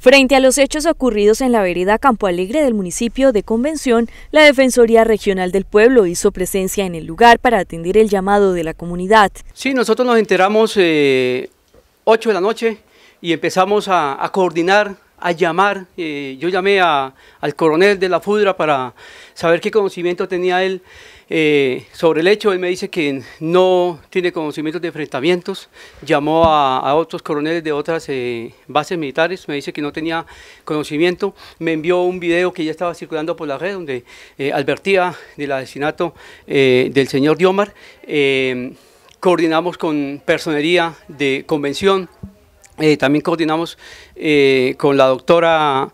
Frente a los hechos ocurridos en la vereda Campo Alegre del municipio de Convención, la Defensoría Regional del Pueblo hizo presencia en el lugar para atender el llamado de la comunidad. Sí, nosotros nos enteramos 8 eh, de la noche y empezamos a coordinar a llamar, eh, yo llamé al coronel de la FUDRA para saber qué conocimiento tenía él eh, sobre el hecho, él me dice que no tiene conocimiento de enfrentamientos, llamó a, otros coroneles de otras eh, bases militares, me dice que no tenía conocimiento, me envió un video que ya estaba circulando por la red donde advertía del asesinato del señor Diomar, coordinamos con personería de convención, eh, también coordinamos eh, con la doctora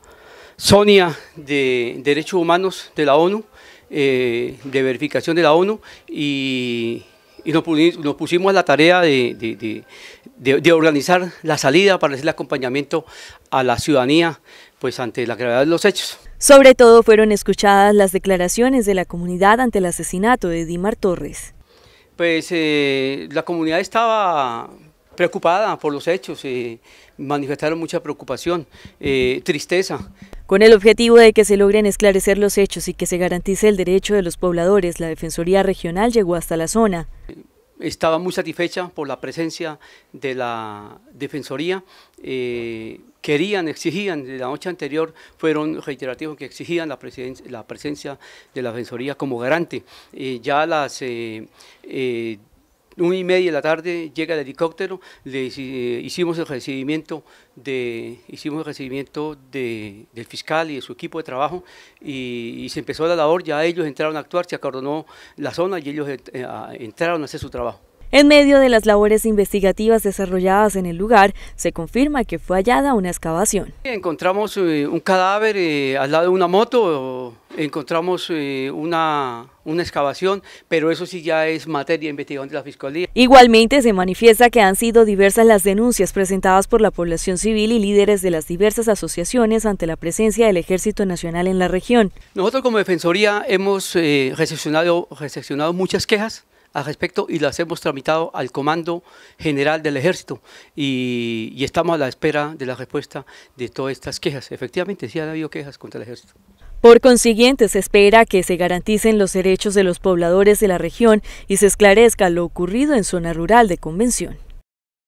Sonia de Derechos Humanos de la ONU, eh, de verificación de la ONU, y, nos, pusimos a la tarea de, organizar la salida para hacer el acompañamiento a la ciudadanía pues ante la gravedad de los hechos. Sobre todo fueron escuchadas las declaraciones de la comunidad ante el asesinato de Dimar Torres. Pues la comunidad estaba preocupada por los hechos, eh, manifestaron mucha preocupación, eh, tristeza. Con el objetivo de que se logren esclarecer los hechos y que se garantice el derecho de los pobladores, la Defensoría Regional llegó hasta la zona. Estaba muy satisfecha por la presencia de la Defensoría. Eh, querían, exigían, de la noche anterior fueron reiterativos que exigían la, la presencia de la Defensoría como garante. ya las una y media de la tarde llega el helicóptero, eh, hicimos el recibimiento, de, hicimos el recibimiento del fiscal y de su equipo de trabajo y, se empezó la labor, ya ellos entraron a actuar, se acordonó la zona y ellos eh, entraron a hacer su trabajo. En medio de las labores investigativas desarrolladas en el lugar, se confirma que fue hallada una excavación. Encontramos eh, un cadáver eh, al lado de una moto, encontramos eh, una, una excavación, pero eso sí ya es materia investigante de la Fiscalía. Igualmente se manifiesta que han sido diversas las denuncias presentadas por la población civil y líderes de las diversas asociaciones ante la presencia del Ejército Nacional en la región. Nosotros como Defensoría hemos recepcionado, recepcionado muchas quejas, respecto y las hemos tramitado al Comando General del Ejército y, y estamos a la espera de la respuesta de todas estas quejas. Efectivamente, sí han habido quejas contra el Ejército. Por consiguiente, se espera que se garanticen los derechos de los pobladores de la región y se esclarezca lo ocurrido en zona rural de convención.